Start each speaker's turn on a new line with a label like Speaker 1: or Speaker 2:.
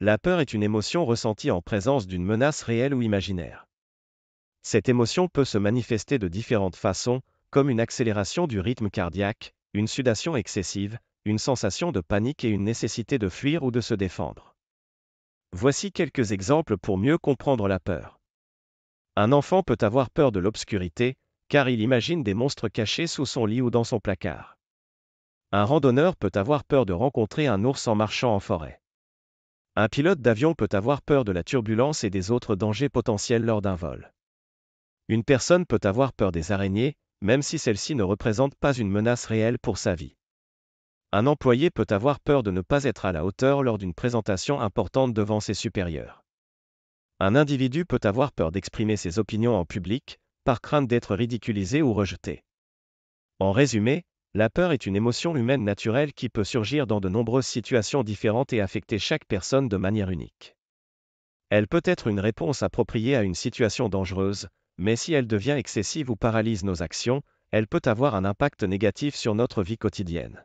Speaker 1: La peur est une
Speaker 2: émotion ressentie en présence d'une menace réelle ou imaginaire. Cette émotion peut se manifester de différentes façons, comme une accélération du rythme cardiaque, une sudation excessive, une sensation de panique et une nécessité de fuir ou de se défendre. Voici quelques exemples pour mieux comprendre la peur. Un enfant peut avoir peur de l'obscurité, car il imagine des monstres cachés sous son lit ou dans son placard. Un randonneur peut avoir peur de rencontrer un ours en marchant en forêt. Un pilote d'avion peut avoir peur de la turbulence et des autres dangers potentiels lors d'un vol. Une personne peut avoir peur des araignées, même si celles-ci ne représentent pas une menace réelle pour sa vie. Un employé peut avoir peur de ne pas être à la hauteur lors d'une présentation importante devant ses supérieurs. Un individu peut avoir peur d'exprimer ses opinions en public, par crainte d'être ridiculisé ou rejeté. En résumé, la peur est une émotion humaine naturelle qui peut surgir dans de nombreuses situations différentes et affecter chaque personne de manière unique. Elle peut être une réponse appropriée à une situation dangereuse, mais si elle devient excessive ou paralyse nos actions, elle peut avoir un impact négatif sur notre vie quotidienne.